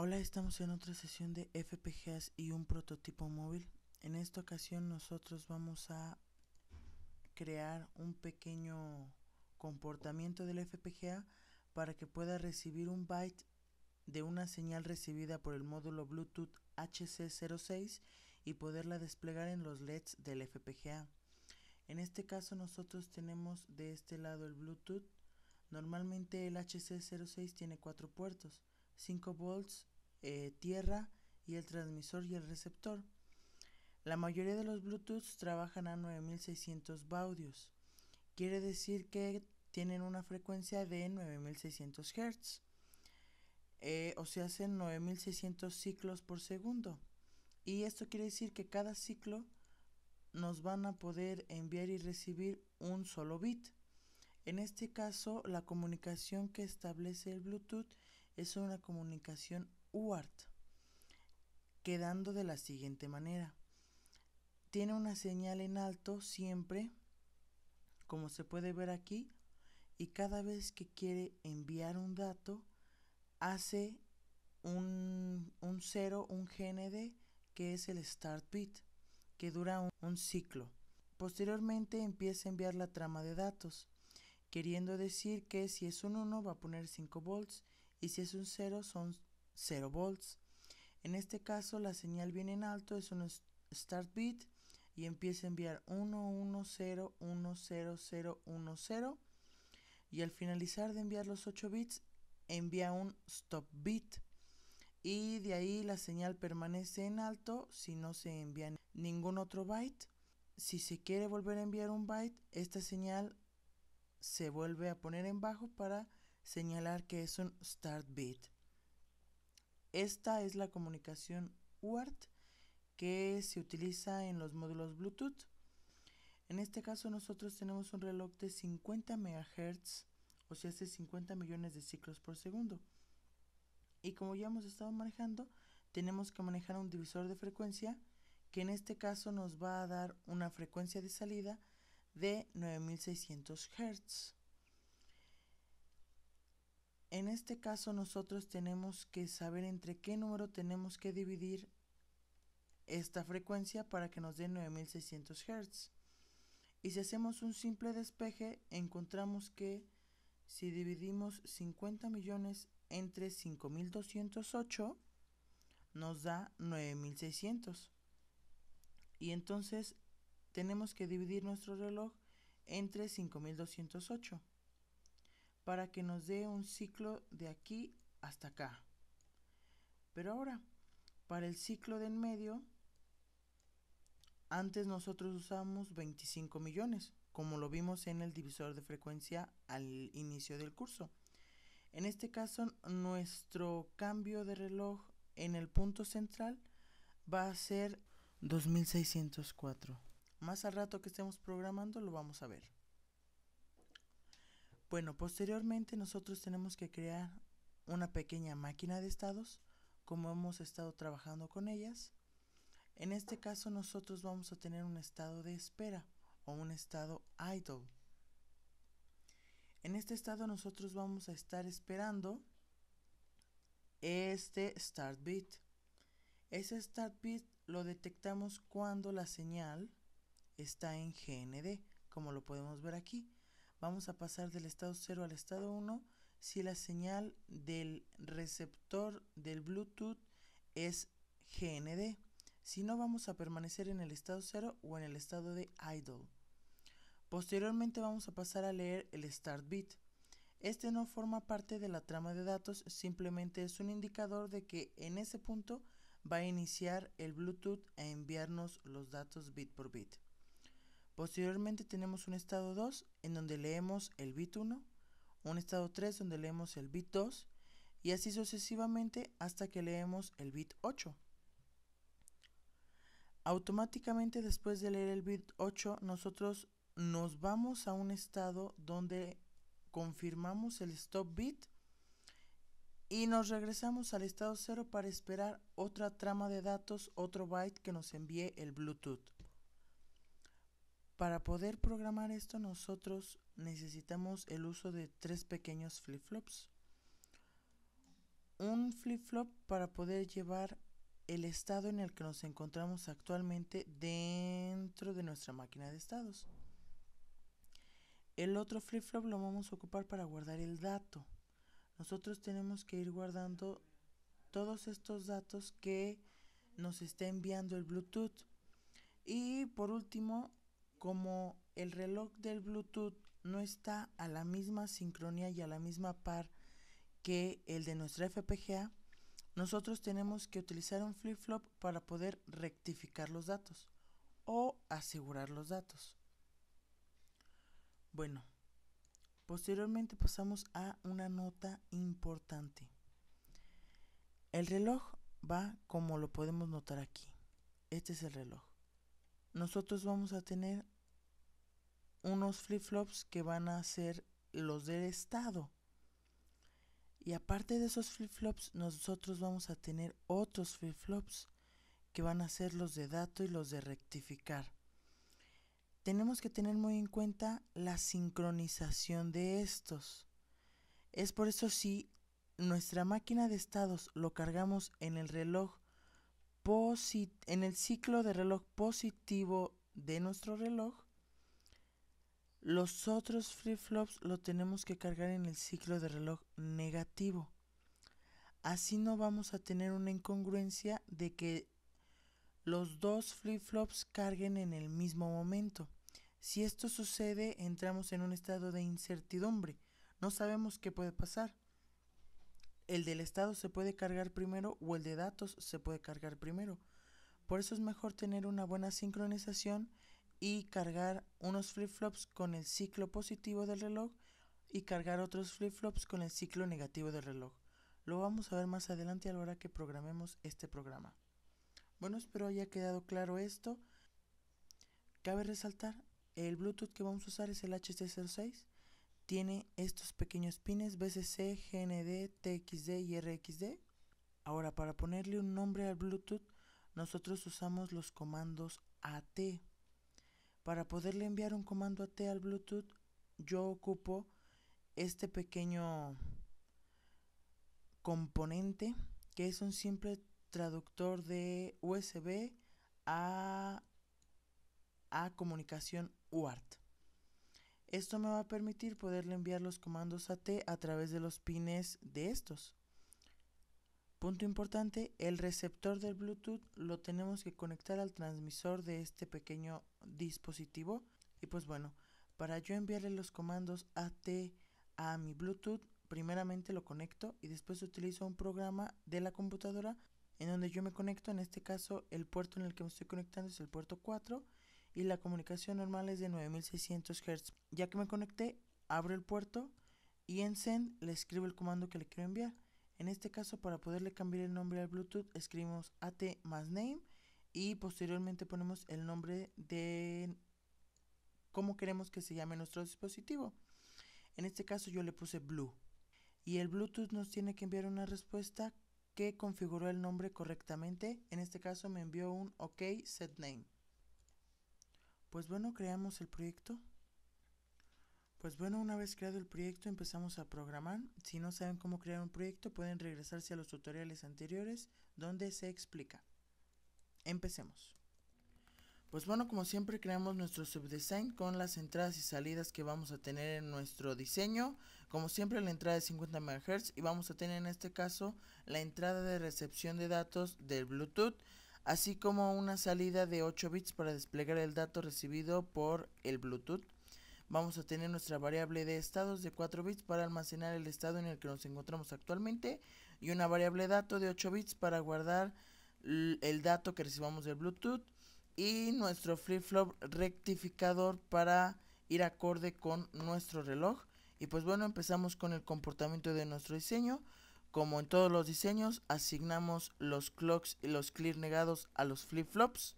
Hola, estamos en otra sesión de FPGAs y un prototipo móvil. En esta ocasión nosotros vamos a crear un pequeño comportamiento del FPGA para que pueda recibir un byte de una señal recibida por el módulo Bluetooth HC06 y poderla desplegar en los LEDs del FPGA. En este caso nosotros tenemos de este lado el Bluetooth. Normalmente el HC06 tiene cuatro puertos. 5 volts, eh, tierra y el transmisor y el receptor. La mayoría de los Bluetooth trabajan a 9600 baudios. Quiere decir que tienen una frecuencia de 9600 Hz. Eh, o sea, hacen 9600 ciclos por segundo. Y esto quiere decir que cada ciclo nos van a poder enviar y recibir un solo bit. En este caso, la comunicación que establece el Bluetooth es una comunicación UART, quedando de la siguiente manera. Tiene una señal en alto siempre, como se puede ver aquí, y cada vez que quiere enviar un dato, hace un, un cero, un GND, que es el start bit, que dura un, un ciclo. Posteriormente empieza a enviar la trama de datos, queriendo decir que si es un 1 va a poner 5 volts y si es un 0 son 0 volts. En este caso la señal viene en alto, es un start bit y empieza a enviar 11010010 y al finalizar de enviar los 8 bits envía un stop bit y de ahí la señal permanece en alto si no se envía ningún otro byte. Si se quiere volver a enviar un byte, esta señal se vuelve a poner en bajo para señalar que es un start bit. Esta es la comunicación UART que se utiliza en los módulos Bluetooth. En este caso nosotros tenemos un reloj de 50 MHz, o sea, hace 50 millones de ciclos por segundo. Y como ya hemos estado manejando, tenemos que manejar un divisor de frecuencia que en este caso nos va a dar una frecuencia de salida de 9600 Hz. En este caso nosotros tenemos que saber entre qué número tenemos que dividir esta frecuencia para que nos dé 9600 Hz. Y si hacemos un simple despeje, encontramos que si dividimos 50 millones entre 5208, nos da 9600. Y entonces tenemos que dividir nuestro reloj entre 5208 para que nos dé un ciclo de aquí hasta acá. Pero ahora, para el ciclo de en medio, antes nosotros usamos 25 millones, como lo vimos en el divisor de frecuencia al inicio del curso. En este caso, nuestro cambio de reloj en el punto central va a ser 2604. Más al rato que estemos programando lo vamos a ver. Bueno, posteriormente nosotros tenemos que crear una pequeña máquina de estados, como hemos estado trabajando con ellas. En este caso nosotros vamos a tener un estado de espera o un estado idle. En este estado nosotros vamos a estar esperando este start bit. Ese start bit lo detectamos cuando la señal está en GND, como lo podemos ver aquí vamos a pasar del estado 0 al estado 1 si la señal del receptor del Bluetooth es GND. Si no, vamos a permanecer en el estado 0 o en el estado de idle. Posteriormente vamos a pasar a leer el start bit. Este no forma parte de la trama de datos, simplemente es un indicador de que en ese punto va a iniciar el Bluetooth a enviarnos los datos bit por bit. Posteriormente tenemos un estado 2 en donde leemos el bit 1, un estado 3 donde leemos el bit 2 y así sucesivamente hasta que leemos el bit 8. Automáticamente después de leer el bit 8 nosotros nos vamos a un estado donde confirmamos el stop bit y nos regresamos al estado 0 para esperar otra trama de datos, otro byte que nos envíe el Bluetooth. Para poder programar esto nosotros necesitamos el uso de tres pequeños flip-flops. Un flip-flop para poder llevar el estado en el que nos encontramos actualmente dentro de nuestra máquina de estados. El otro flip-flop lo vamos a ocupar para guardar el dato. Nosotros tenemos que ir guardando todos estos datos que nos está enviando el Bluetooth. Y por último, como el reloj del Bluetooth no está a la misma sincronía y a la misma par que el de nuestra FPGA, nosotros tenemos que utilizar un flip-flop para poder rectificar los datos o asegurar los datos. Bueno, posteriormente pasamos a una nota importante. El reloj va como lo podemos notar aquí. Este es el reloj nosotros vamos a tener unos flip-flops que van a ser los del Estado. Y aparte de esos flip-flops, nosotros vamos a tener otros flip-flops que van a ser los de dato y los de rectificar. Tenemos que tener muy en cuenta la sincronización de estos. Es por eso si nuestra máquina de estados lo cargamos en el reloj en el ciclo de reloj positivo de nuestro reloj, los otros flip-flops lo tenemos que cargar en el ciclo de reloj negativo. Así no vamos a tener una incongruencia de que los dos flip-flops carguen en el mismo momento. Si esto sucede, entramos en un estado de incertidumbre. No sabemos qué puede pasar el del estado se puede cargar primero o el de datos se puede cargar primero. Por eso es mejor tener una buena sincronización y cargar unos flip-flops con el ciclo positivo del reloj y cargar otros flip-flops con el ciclo negativo del reloj. Lo vamos a ver más adelante a la hora que programemos este programa. Bueno, espero haya quedado claro esto. Cabe resaltar, el Bluetooth que vamos a usar es el HT06 tiene estos pequeños pines BCC, GND, TXD y RXD. Ahora, para ponerle un nombre al Bluetooth, nosotros usamos los comandos AT. Para poderle enviar un comando AT al Bluetooth, yo ocupo este pequeño componente que es un simple traductor de USB a, comunicación UART. Esto me va a permitir poderle enviar los comandos AT a través de los pines de estos. Punto importante, el receptor del Bluetooth lo tenemos que conectar al transmisor de este pequeño dispositivo. Y pues bueno, para yo enviarle los comandos AT a mi Bluetooth, primeramente lo conecto y después utilizo un programa de la computadora en donde yo me conecto, en este caso el puerto en el que me estoy conectando es el puerto 4 y la comunicación normal es de 9600 Hz. Ya que me conecté, abro el puerto y en send le escribo el comando que le quiero enviar. En este caso, para poderle cambiar el nombre al Bluetooth, escribimos AT más name y posteriormente ponemos el nombre de cómo queremos que se llame nuestro dispositivo. En este caso yo le puse blue y el Bluetooth nos tiene que enviar una respuesta que configuró el nombre correctamente. En este caso me envió un OK set name. Pues bueno, creamos el proyecto. Pues bueno, una vez creado el proyecto empezamos a programar. Si no saben cómo crear un proyecto, pueden regresarse a los tutoriales anteriores donde se explica. Empecemos. Pues bueno, como siempre creamos nuestro subdesign con las entradas y salidas que vamos a tener en nuestro diseño. Como siempre la entrada de 50 MHz y vamos a tener en este caso la entrada de recepción de datos del Bluetooth así como una salida de 8 bits para desplegar el dato recibido por el Bluetooth. Vamos a tener nuestra variable de estados de 4 bits para almacenar el estado en el que nos encontramos actualmente y una variable dato de 8 bits para guardar el dato que recibamos del Bluetooth y nuestro flip-flop rectificador para ir acorde con nuestro reloj. Y pues bueno, empezamos con el comportamiento de nuestro diseño. Como en todos los diseños, asignamos los clocks y los clear negados a los flip-flops.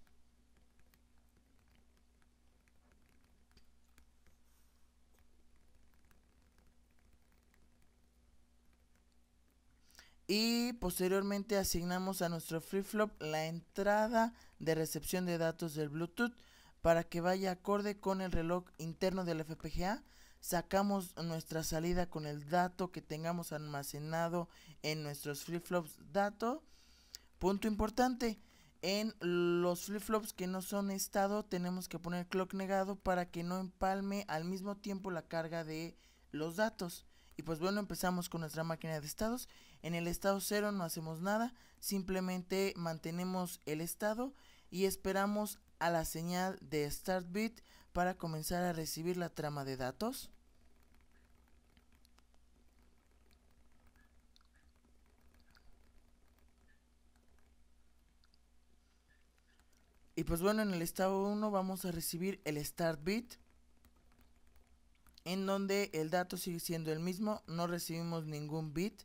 Y posteriormente asignamos a nuestro flip-flop la entrada de recepción de datos del Bluetooth para que vaya acorde con el reloj interno del FPGA sacamos nuestra salida con el dato que tengamos almacenado en nuestros flip-flops. Dato, punto importante, en los flip-flops que no son estado tenemos que poner clock negado para que no empalme al mismo tiempo la carga de los datos. Y pues bueno, empezamos con nuestra máquina de estados. En el estado 0 no hacemos nada, simplemente mantenemos el estado y esperamos a la señal de start bit para comenzar a recibir la trama de datos. Y pues bueno, en el estado 1 vamos a recibir el start bit, en donde el dato sigue siendo el mismo, no recibimos ningún bit.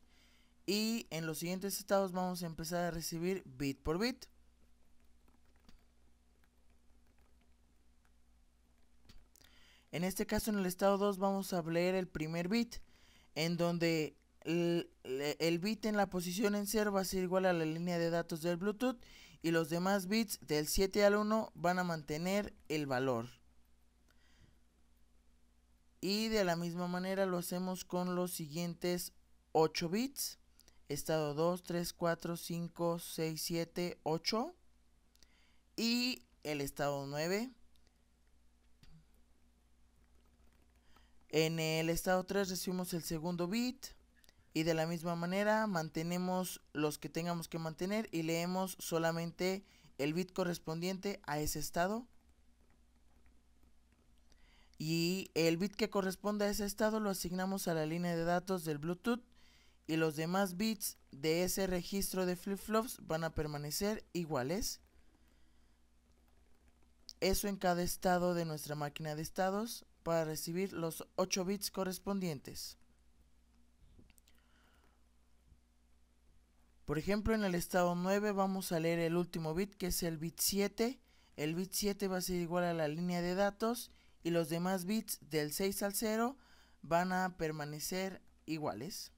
Y en los siguientes estados vamos a empezar a recibir bit por bit. En este caso en el estado 2 vamos a leer el primer bit, en donde el, bit en la posición en 0 va a ser igual a la línea de datos del Bluetooth y los demás bits del 7 al 1 van a mantener el valor. Y de la misma manera lo hacemos con los siguientes 8 bits. Estado 2, 3, 4, 5, 6, 7, 8. Y el estado 9. En el estado 3 recibimos el segundo bit y de la misma manera mantenemos los que tengamos que mantener y leemos solamente el bit correspondiente a ese estado. Y el bit que corresponde a ese estado lo asignamos a la línea de datos del Bluetooth y los demás bits de ese registro de flip-flops van a permanecer iguales. Eso en cada estado de nuestra máquina de estados para recibir los 8 bits correspondientes. Por ejemplo, en el estado 9 vamos a leer el último bit que es el bit 7. El bit 7 va a ser igual a la línea de datos y los demás bits del 6 al 0 van a permanecer iguales.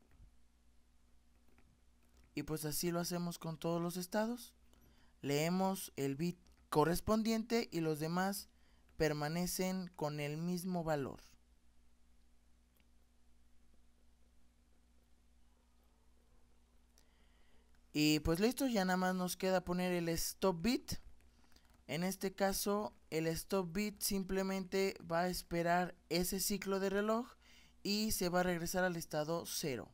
Y pues así lo hacemos con todos los estados. Leemos el bit correspondiente y los demás permanecen con el mismo valor. Y pues listo, ya nada más nos queda poner el stop bit. En este caso, el stop bit simplemente va a esperar ese ciclo de reloj y se va a regresar al estado 0.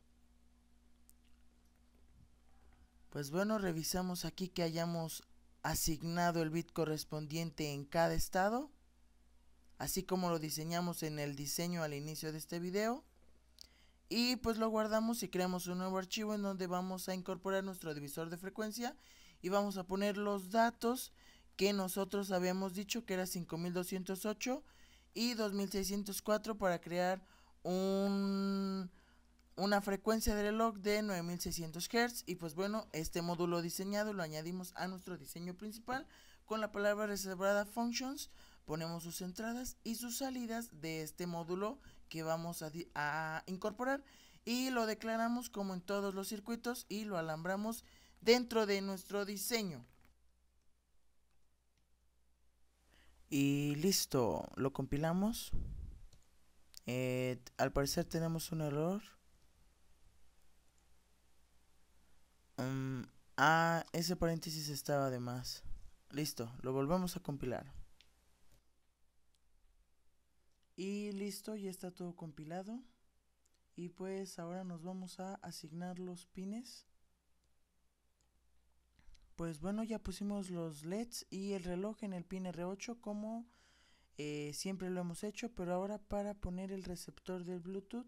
Pues bueno, revisamos aquí que hayamos asignado el bit correspondiente en cada estado así como lo diseñamos en el diseño al inicio de este video. Y pues lo guardamos y creamos un nuevo archivo en donde vamos a incorporar nuestro divisor de frecuencia y vamos a poner los datos que nosotros habíamos dicho que era 5208 y 2604 para crear un, una frecuencia de reloj de 9600 Hz y pues bueno, este módulo diseñado lo añadimos a nuestro diseño principal con la palabra reservada functions ponemos sus entradas y sus salidas de este módulo que vamos a, incorporar y lo declaramos como en todos los circuitos y lo alambramos dentro de nuestro diseño. Y listo, lo compilamos. Eh, al parecer tenemos un error. Mm, ah, ese paréntesis estaba de más. Listo, lo volvemos a compilar. Y listo, ya está todo compilado. Y pues ahora nos vamos a asignar los pines. Pues bueno, ya pusimos los LEDs y el reloj en el pin R8 como eh, siempre lo hemos hecho. Pero ahora para poner el receptor del Bluetooth,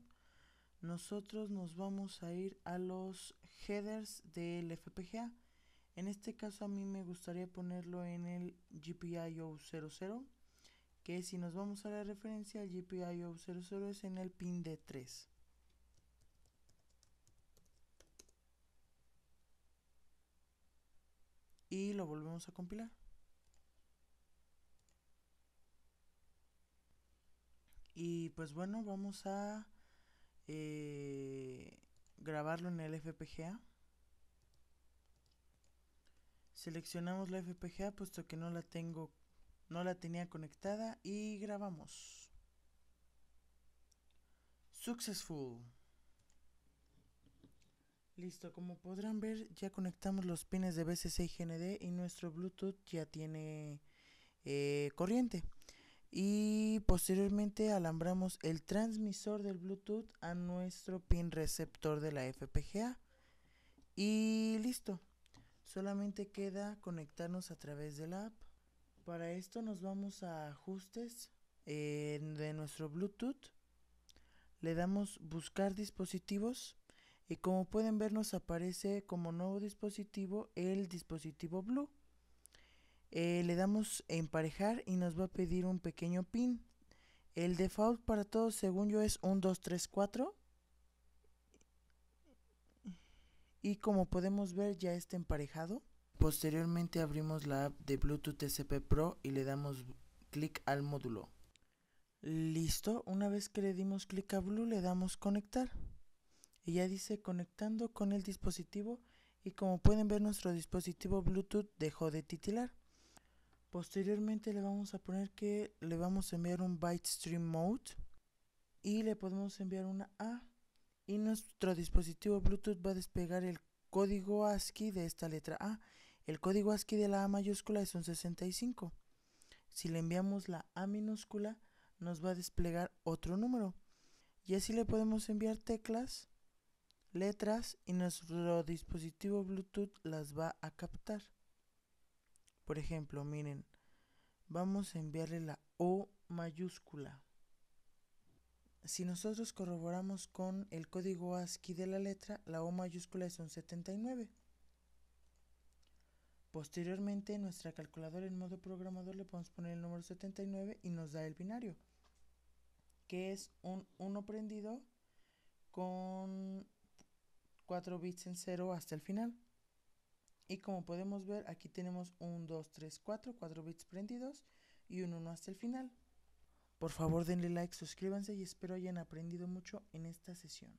nosotros nos vamos a ir a los headers del FPGA. En este caso a mí me gustaría ponerlo en el GPIO 00 que si nos vamos a la referencia al GPIO 00 es en el pin de 3. Y lo volvemos a compilar. Y pues bueno, vamos a eh, grabarlo en el FPGA. Seleccionamos la FPGA puesto que no la tengo no la tenía conectada y grabamos. Successful. Listo, como podrán ver ya conectamos los pines de BCC y GND y nuestro Bluetooth ya tiene eh, corriente. Y posteriormente alambramos el transmisor del Bluetooth a nuestro pin receptor de la FPGA. Y listo, solamente queda conectarnos a través de la app. Para esto nos vamos a ajustes eh, de nuestro Bluetooth. Le damos buscar dispositivos. Y como pueden ver nos aparece como nuevo dispositivo el dispositivo Blue. Eh, le damos emparejar y nos va a pedir un pequeño pin. El default para todos según yo es 1, 2, 3, 4. Y como podemos ver ya está emparejado. Posteriormente abrimos la app de Bluetooth TCP Pro y le damos clic al módulo. Listo, una vez que le dimos clic a Blue le damos conectar. Y ya dice conectando con el dispositivo y como pueden ver nuestro dispositivo Bluetooth dejó de titilar. Posteriormente le vamos a poner que le vamos a enviar un byte stream mode y le podemos enviar una A y nuestro dispositivo Bluetooth va a despegar el código ASCII de esta letra A el código ASCII de la A mayúscula es un 65. Si le enviamos la A minúscula, nos va a desplegar otro número. Y así le podemos enviar teclas, letras y nuestro dispositivo Bluetooth las va a captar. Por ejemplo, miren, vamos a enviarle la O mayúscula. Si nosotros corroboramos con el código ASCII de la letra, la O mayúscula es un 79. Posteriormente, en nuestra calculadora en modo programador le podemos poner el número 79 y nos da el binario, que es un 1 prendido con 4 bits en 0 hasta el final. Y como podemos ver, aquí tenemos un 2, 3, 4, 4 bits prendidos y un 1 hasta el final. Por favor denle like, suscríbanse y espero hayan aprendido mucho en esta sesión.